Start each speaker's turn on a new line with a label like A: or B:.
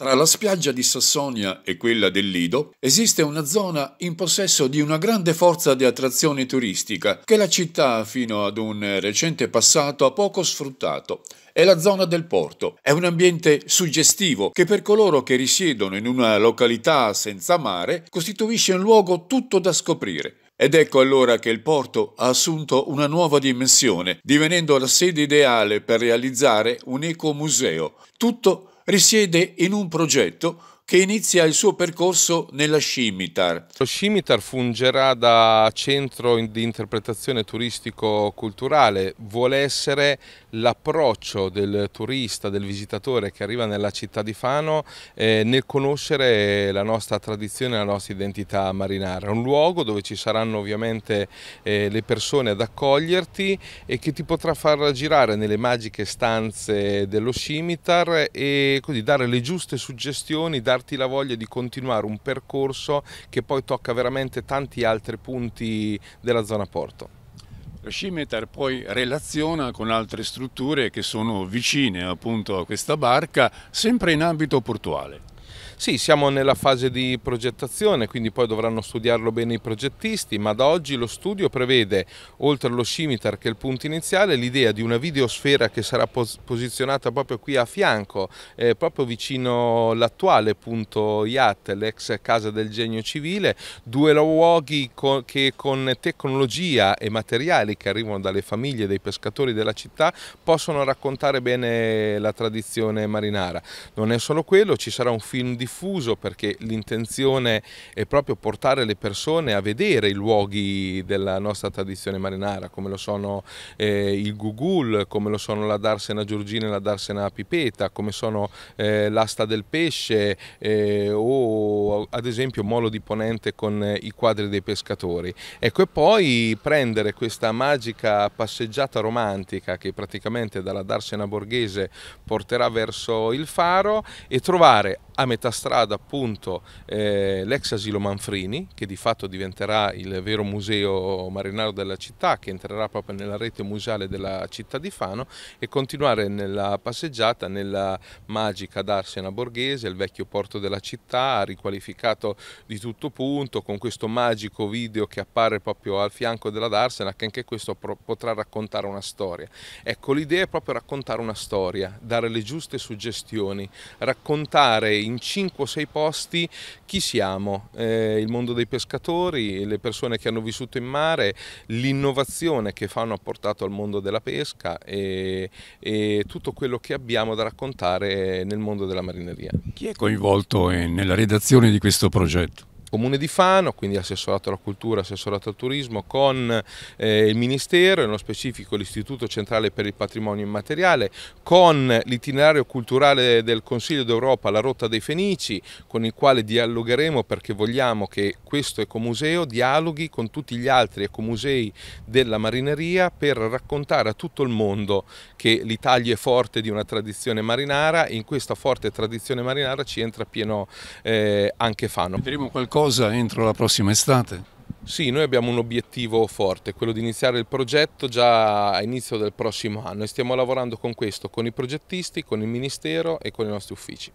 A: Tra la spiaggia di Sassonia e quella del Lido esiste una zona in possesso di una grande forza di attrazione turistica che la città fino ad un recente passato ha poco sfruttato. È la zona del porto. È un ambiente suggestivo che per coloro che risiedono in una località senza mare costituisce un luogo tutto da scoprire. Ed ecco allora che il porto ha assunto una nuova dimensione, divenendo la sede ideale per realizzare un ecomuseo, tutto risiede
B: in un progetto che inizia il suo percorso nella Scimitar. Lo Scimitar fungerà da centro di interpretazione turistico-culturale, vuole essere l'approccio del turista, del visitatore che arriva nella città di Fano eh, nel conoscere la nostra tradizione, la nostra identità marinara. È un luogo dove ci saranno ovviamente eh, le persone ad accoglierti e che ti potrà far girare nelle magiche stanze dello Scimitar e così dare le giuste suggestioni, dare darti la voglia di continuare un percorso che poi tocca veramente tanti altri punti della zona porto.
A: Lo Scimitar poi relaziona con altre strutture che sono vicine appunto a questa barca, sempre in
B: ambito portuale. Sì, siamo nella fase di progettazione, quindi poi dovranno studiarlo bene i progettisti, ma da oggi lo studio prevede, oltre allo scimitar che è il punto iniziale, l'idea di una videosfera che sarà pos posizionata proprio qui a fianco, eh, proprio vicino l'attuale punto IAT, l'ex Casa del Genio Civile, due luoghi co che con tecnologia e materiali che arrivano dalle famiglie dei pescatori della città possono raccontare bene la tradizione marinara. Non è solo quello, ci sarà un film di diffuso perché l'intenzione è proprio portare le persone a vedere i luoghi della nostra tradizione marinara, come lo sono eh, il Gugul, come lo sono la Darsena Giorgina e la Darsena Pipeta, come sono eh, l'asta del pesce eh, o ad esempio Molo di Ponente con eh, i quadri dei pescatori. Ecco, e poi prendere questa magica passeggiata romantica che praticamente dalla Darsena Borghese porterà verso il faro e trovare a metà strada appunto eh, l'ex asilo Manfrini che di fatto diventerà il vero museo marinaro della città che entrerà proprio nella rete museale della città di Fano e continuare nella passeggiata nella magica Darsena Borghese, il vecchio porto della città riqualificato di tutto punto con questo magico video che appare proprio al fianco della Darsena che anche questo potrà raccontare una storia. Ecco l'idea è proprio raccontare una storia, dare le giuste suggestioni, raccontare in in 5-6 posti chi siamo, eh, il mondo dei pescatori, le persone che hanno vissuto in mare, l'innovazione che Fano ha portato al mondo della pesca e, e tutto quello che abbiamo da raccontare nel mondo della marineria. Chi è coinvolto eh, nella redazione di questo progetto? Comune di Fano, quindi assessorato alla cultura, assessorato al turismo, con eh, il Ministero, nello specifico l'Istituto Centrale per il Patrimonio Immateriale, con l'itinerario culturale del Consiglio d'Europa, la Rotta dei Fenici, con il quale dialogheremo perché vogliamo che questo ecomuseo dialoghi con tutti gli altri ecomusei della marineria per raccontare a tutto il mondo che l'Italia è forte di una tradizione marinara e in questa forte tradizione marinara ci entra pieno eh, anche Fano. Vedremo qualcosa
A: qualcosa entro la prossima estate?
B: Sì, noi abbiamo un obiettivo forte, quello di iniziare il progetto già a inizio del prossimo anno e stiamo lavorando con questo, con i progettisti, con il Ministero e con i nostri uffici.